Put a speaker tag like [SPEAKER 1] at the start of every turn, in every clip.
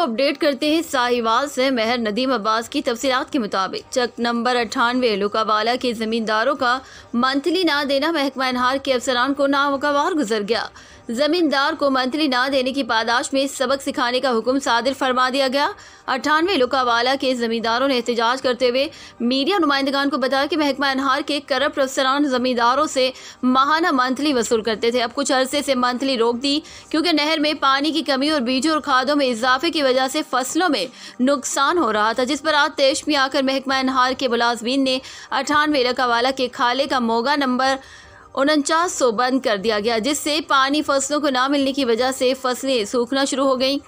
[SPEAKER 1] update करते हैं साहिवाल से मेहर नदीम अब्बास की तफसीत के मुताबिक चक नंबर अठानवे लुकावाला के जमींदारों का मंथली ना देना महकमा इनहार के अफसरान को नावकवार गुजर गया जमींदार को मंथली ना देने की पादाश में सबक सिखाने का हुक्म सादिर फरमा दिया गया अट्ठानवे लुकावाला के जमींदारों ने एहतजाज करते हुए मीडिया नुमाइंदगान को बताया कि महकमा अनहार के करप्ट अफसरान जमींदारों से माहाना मंथली वसूल करते थे अब कुछ अरसे से मंथली रोक दी क्योंकि नहर में पानी की कमी और बीजों और खादों में इजाफे की वजह से फसलों में नुकसान हो रहा था जिस पर आज तेज में आकर महकमा अनहार के मुलाजमीन ने अठानवे लकावाला के खाले का मोगा नंबर उनचास सौ बंद कर दिया गया जिससे पानी फसलों को ना मिलने की वजह से फसलें सूखना शुरू हो गईं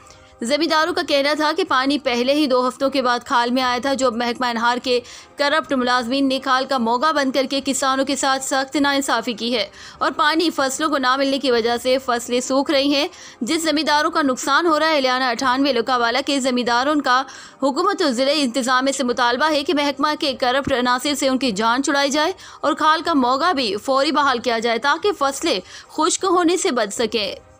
[SPEAKER 1] जमींदारों का कहना था कि पानी पहले ही दो हफ्तों के बाद खाल में आया था जो महकमा इनहार के करप्ट मुलाजमीन ने खाल का मौका बंद करके किसानों के साथ सख्त नाानसाफ़ी की है और पानी फसलों को ना मिलने की वजह से फसलें सूख रही हैं जिस जमींदारों का नुकसान हो रहा है एलियाना अठानवे लोकावाला के जमींदारों का हुकूमत और ज़िले इंतजाम से मुतालबा है कि महकमा के करप्ट अनासर से उनकी जान छुड़ाई जाए और खाल का मौका भी फौरी बहाल किया जाए ताकि फसलें खुश्क होने से बच सकें